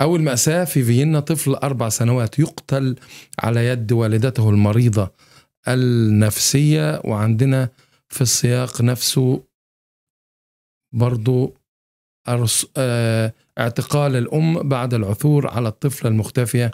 أول مأساة في فيينا طفل أربع سنوات يقتل على يد والدته المريضة النفسية وعندنا في السياق نفسه برضو أرس... آه... اعتقال الأم بعد العثور على الطفلة المختفية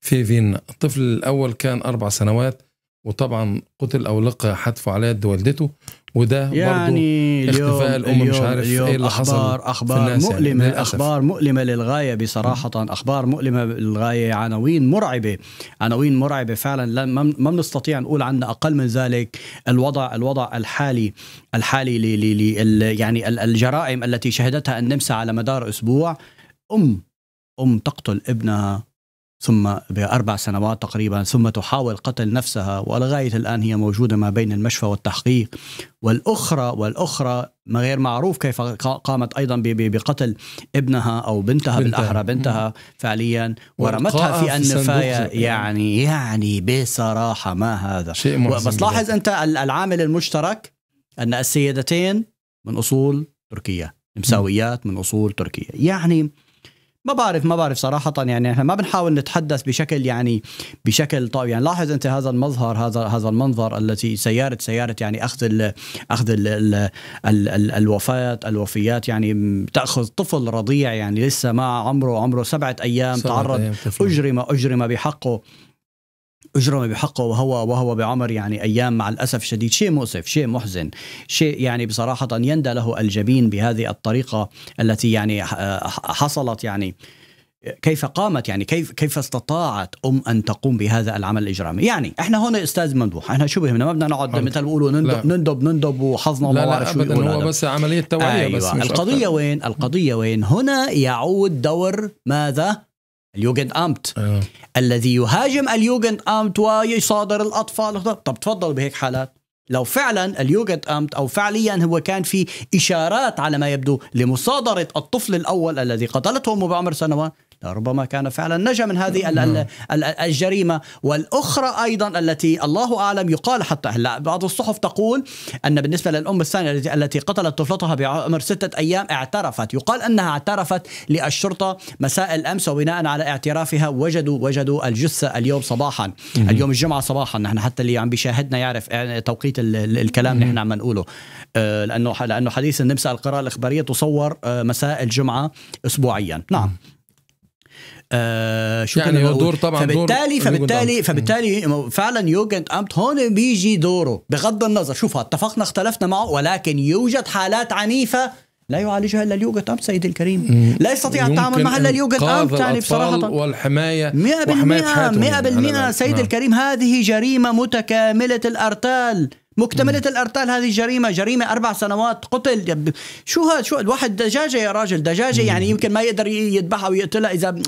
في فيينا الطفل الأول كان أربع سنوات وطبعا قتل او لقي حتفه على يد والدته وده يعني برضو اختفاء الام اليوم مش عارف إيه اليوم ايه اللي اخبار حصل اخبار في الناس يعني، مؤلمه يعني اخبار مؤلمه للغايه بصراحه اخبار مؤلمه للغايه عناوين مرعبه عناوين مرعبه فعلا ما بنستطيع نقول عنها اقل من ذلك الوضع الوضع الحالي الحالي لي لي لي يعني الجرائم التي شهدتها النمسا على مدار اسبوع ام ام تقتل ابنها ثم بأربع سنوات تقريبا ثم تحاول قتل نفسها ولغاية الآن هي موجودة ما بين المشفى والتحقيق والأخرى والأخرى ما غير معروف كيف قامت أيضا بقتل ابنها أو بنتها, بنتها. بالأحرى بنتها فعليا ورمتها في النفاية يعني يعني بصراحة ما هذا شيء بس لاحظ أنت العامل المشترك أن السيدتين من أصول تركية نمساويات من أصول تركية يعني ما بعرف ما بعرف صراحة يعني احنا ما بنحاول نتحدث بشكل يعني بشكل طيب يعني لاحظ انت هذا المظهر هذا هذا المنظر التي سيارة سيارة يعني اخذ الـ اخذ الـ الـ الـ الـ الوفاة الوفيات يعني تاخذ طفل رضيع يعني لسه ما عمره عمره سبعة ايام تعرض أيام اجرم اجرم بحقه اجرم بحقه وهو وهو بعمر يعني ايام مع الاسف الشديد شيء مؤسف شيء محزن شيء يعني بصراحه يندى له الجبين بهذه الطريقه التي يعني حصلت يعني كيف قامت يعني كيف كيف استطاعت ام ان تقوم بهذا العمل الاجرامي؟ يعني احنا هنا استاذ ممدوح احنا شو بهمنا ما بدنا نقعد مثل بيقولوا نندب نندب نندب وحظنا الله لا شو ابدا هو بس عمليه توعيه أيوة. بس القضيه أكثر. وين؟ القضيه وين؟ هنا يعود دور ماذا؟ اليوجند امت أيوه. الذي يهاجم اليوجند امت ويصادر الاطفال طب تفضل بهيك حالات لو فعلا اليوجند امت او فعليا هو كان في اشارات على ما يبدو لمصادره الطفل الاول الذي قتلته امه بعمر سنوات لربما كان فعلا نجا من هذه الجريمه والاخرى ايضا التي الله اعلم يقال حتى هلا بعض الصحف تقول ان بالنسبه للام الثانيه التي قتلت طفلتها بعمر سته ايام اعترفت يقال انها اعترفت للشرطه مساء الامس وبناء على اعترافها وجدوا وجدوا الجثه اليوم صباحا اليوم الجمعه صباحا نحن حتى اللي عم بيشاهدنا يعرف توقيت الكلام اللي نحن عم نقوله آه، لانه لانه حديث النمسا القراءه الاخباريه تصور آه، مساء الجمعه اسبوعيا نعم آه شو يعني هو دور طبعا فبالتالي دور فبالتالي فبالتالي, فبالتالي فعلا يوجنت امت هون بيجي دوره بغض النظر شوف اتفقنا اختلفنا معه ولكن يوجد حالات عنيفه لا يعالجها الا اليوغا تام سيدي الكريم لا يستطيع التعامل معها الا اليوغا امت يعني بصراحه والحمايه 100% 100% سيدي نعم. الكريم هذه جريمه متكامله الارتال مكتمله الارتال هذه جريمه جريمه اربع سنوات قتل شو هذا شو الواحد دجاجه يا راجل دجاجه يعني يمكن ما يقدر يذبحها ويقتلها اذا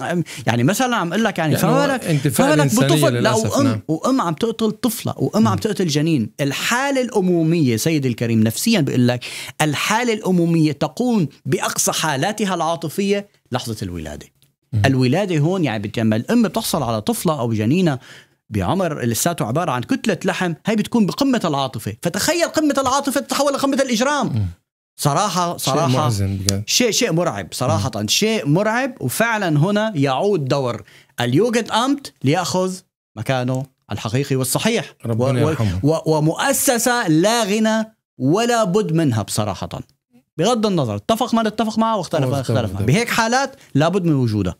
يعني مثلا عم اقول لك يعني, يعني فما بالك فما بطفل لا وام نعم. وام عم تقتل طفله وام عم تقتل جنين الحاله الاموميه سيدي الكريم نفسيا بقول لك الحاله الاموميه تقوم باقصى حالاتها العاطفيه لحظه الولاده الولاده هون يعني لما الام بتحصل على طفله او جنينه بعمر لساته عباره عن كتله لحم هي بتكون بقمه العاطفه فتخيل قمه العاطفه تتحول لقمه الاجرام صراحة صراحة شيء شيء شيء مرعب صراحة شيء مرعب وفعلا هنا يعود دور اليوجد أمت ليأخذ مكانه الحقيقي والصحيح ربنا و... يرحمه و... ومؤسسة لا غنى ولا بد منها بصراحة بغض النظر اتفق من اتفق معه واختلف من اختلف معه بهيك حالات لابد من وجودها